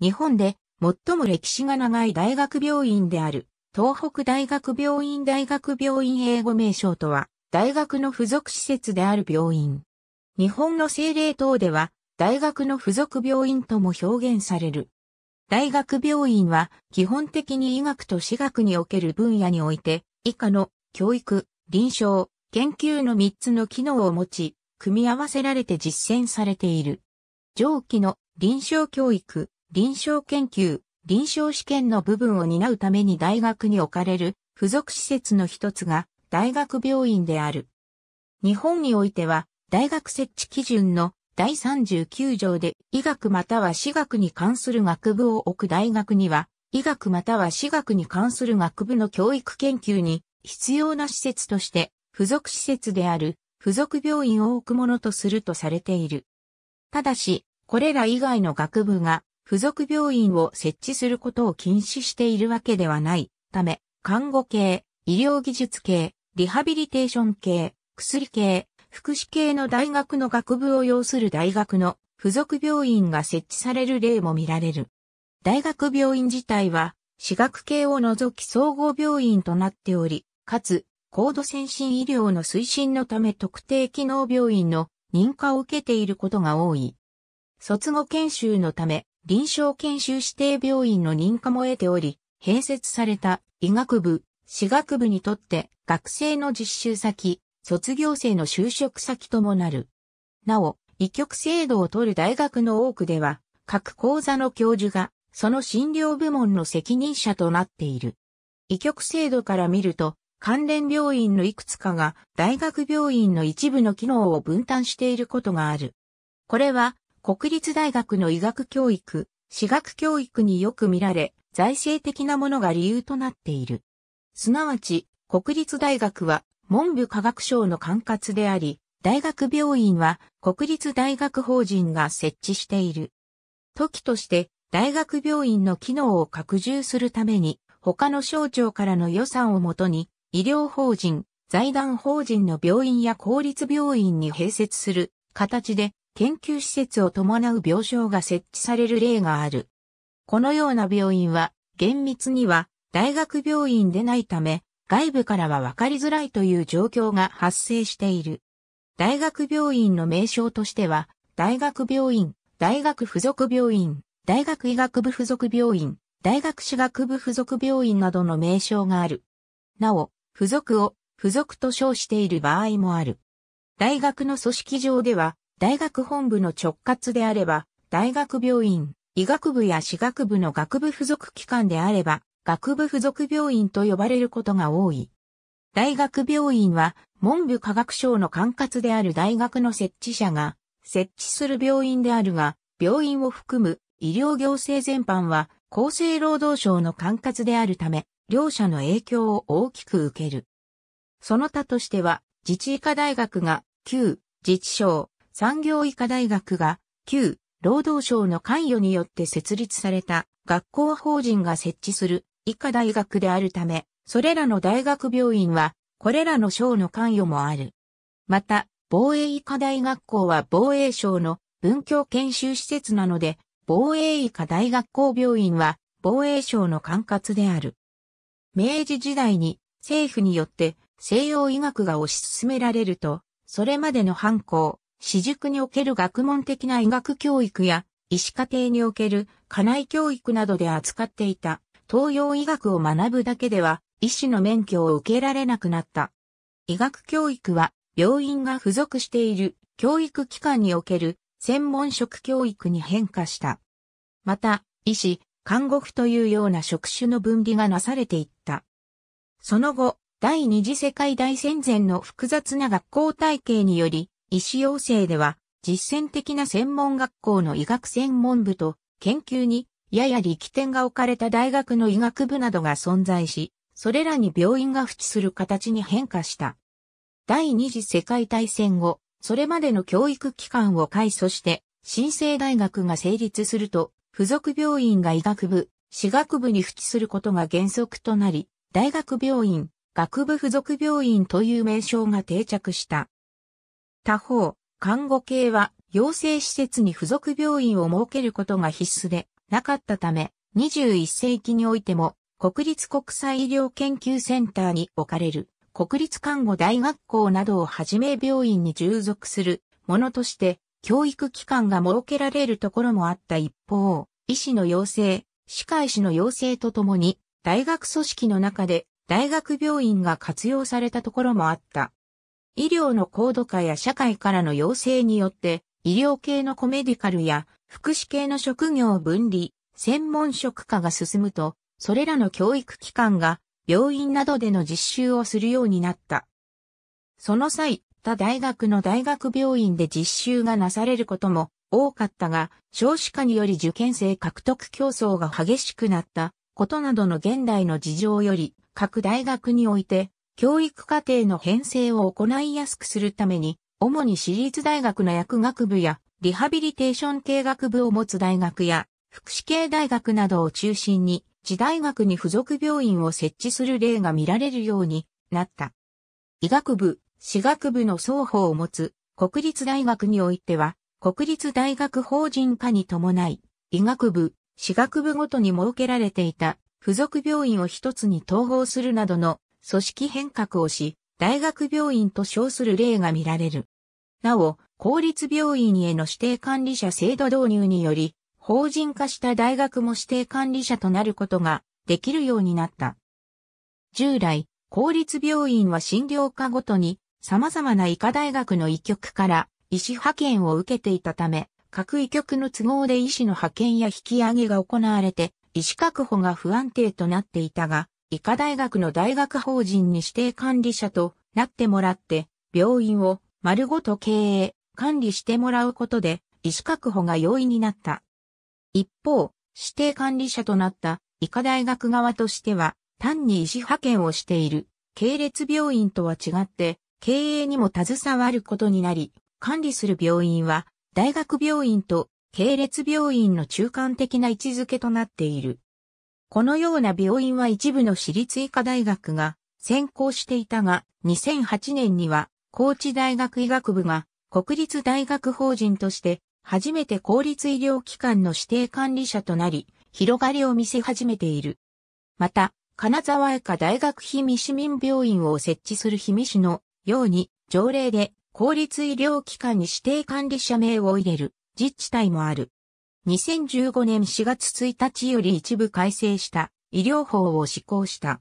日本で最も歴史が長い大学病院である、東北大学病院大学病院英語名称とは、大学の付属施設である病院。日本の政令等では、大学の付属病院とも表現される。大学病院は、基本的に医学と私学における分野において、以下の教育、臨床、研究の3つの機能を持ち、組み合わせられて実践されている。上記の臨床教育、臨床研究、臨床試験の部分を担うために大学に置かれる付属施設の一つが大学病院である。日本においては大学設置基準の第39条で医学または私学に関する学部を置く大学には医学または私学に関する学部の教育研究に必要な施設として付属施設である付属病院を置くものとするとされている。ただし、これら以外の学部が付属病院を設置することを禁止しているわけではないため、看護系、医療技術系、リハビリテーション系、薬系、福祉系の大学の学部を要する大学の付属病院が設置される例も見られる。大学病院自体は、私学系を除き総合病院となっており、かつ、高度先進医療の推進のため特定機能病院の認可を受けていることが多い。卒後研修のため、臨床研修指定病院の認可も得ており、併設された医学部、私学部にとって学生の実習先、卒業生の就職先ともなる。なお、医局制度を取る大学の多くでは、各講座の教授が、その診療部門の責任者となっている。医局制度から見ると、関連病院のいくつかが大学病院の一部の機能を分担していることがある。これは国立大学の医学教育、私学教育によく見られ、財政的なものが理由となっている。すなわち、国立大学は文部科学省の管轄であり、大学病院は国立大学法人が設置している。時として大学病院の機能を拡充するために、他の省庁からの予算をもとに、医療法人、財団法人の病院や公立病院に併設する形で研究施設を伴う病床が設置される例がある。このような病院は、厳密には大学病院でないため、外部からは分かりづらいという状況が発生している。大学病院の名称としては、大学病院、大学附属病院、大学医学部附属病院、大学歯学部附属病院などの名称がある。なお、附属を付属と称している場合もある。大学の組織上では、大学本部の直轄であれば、大学病院、医学部や私学部の学部付属機関であれば、学部付属病院と呼ばれることが多い。大学病院は、文部科学省の管轄である大学の設置者が、設置する病院であるが、病院を含む医療行政全般は、厚生労働省の管轄であるため、両者の影響を大きく受ける。その他としては、自治医科大学が、旧、自治省、産業医科大学が、旧労働省の関与によって設立された学校法人が設置する医科大学であるため、それらの大学病院は、これらの省の関与もある。また、防衛医科大学校は防衛省の文教研修施設なので、防衛医科大学校病院は防衛省の管轄である。明治時代に政府によって西洋医学が推し進められると、それまでの犯行、私塾における学問的な医学教育や、医師家庭における家内教育などで扱っていた東洋医学を学ぶだけでは医師の免許を受けられなくなった。医学教育は病院が付属している教育機関における専門職教育に変化した。また、医師、看護婦というような職種の分離がなされていった。その後、第二次世界大戦前の複雑な学校体系により、医師養成では、実践的な専門学校の医学専門部と、研究に、やや力点が置かれた大学の医学部などが存在し、それらに病院が付置する形に変化した。第二次世界大戦後、それまでの教育機関を改組して、新生大学が成立すると、付属病院が医学部、私学部に付置することが原則となり、大学病院、学部付属病院という名称が定着した。他方、看護系は養成施設に付属病院を設けることが必須でなかったため、21世紀においても国立国際医療研究センターに置かれる国立看護大学校などをはじめ病院に従属するものとして教育機関が設けられるところもあった一方、医師の養成、歯科医師の養成とともに大学組織の中で大学病院が活用されたところもあった。医療の高度化や社会からの要請によって、医療系のコメディカルや福祉系の職業分離、専門職化が進むと、それらの教育機関が病院などでの実習をするようになった。その際、他大学の大学病院で実習がなされることも多かったが、少子化により受験生獲得競争が激しくなったことなどの現代の事情より、各大学において教育課程の編成を行いやすくするために、主に私立大学の薬学部やリハビリテーション系学部を持つ大学や福祉系大学などを中心に、自大学に付属病院を設置する例が見られるようになった。医学部、私学部の双方を持つ国立大学においては、国立大学法人化に伴い、医学部、私学部ごとに設けられていた付属病院を一つに統合するなどの組織変革をし、大学病院と称する例が見られる。なお、公立病院への指定管理者制度導入により、法人化した大学も指定管理者となることができるようになった。従来、公立病院は診療科ごとに様々な医科大学の医局から医師派遣を受けていたため、各医局の都合で医師の派遣や引き上げが行われて、医師確保が不安定となっていたが、医科大学の大学法人に指定管理者となってもらって、病院を丸ごと経営、管理してもらうことで、医師確保が容易になった。一方、指定管理者となった医科大学側としては、単に医師派遣をしている、系列病院とは違って、経営にも携わることになり、管理する病院は、大学病院と系列病院の中間的な位置づけとなっている。このような病院は一部の私立医科大学が先行していたが、2008年には高知大学医学部が国立大学法人として初めて公立医療機関の指定管理者となり、広がりを見せ始めている。また、金沢医科大学氷見市民病院を設置する氷見市のように条例で公立医療機関に指定管理者名を入れる自治体もある。2015年4月1日より一部改正した医療法を施行した。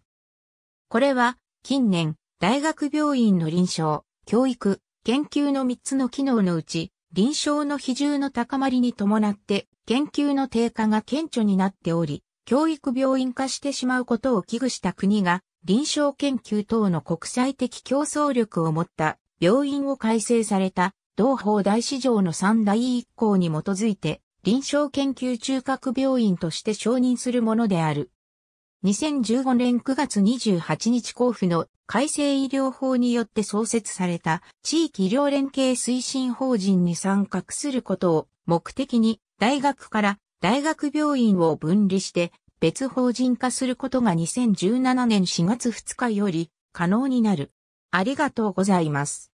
これは近年大学病院の臨床、教育、研究の3つの機能のうち臨床の比重の高まりに伴って研究の低下が顕著になっており、教育病院化してしまうことを危惧した国が臨床研究等の国際的競争力を持った病院を改正された同法大市場の三大一項に基づいて臨床研究中核病院として承認するものである。2015年9月28日交付の改正医療法によって創設された地域医療連携推進法人に参画することを目的に大学から大学病院を分離して別法人化することが2017年4月2日より可能になる。ありがとうございます。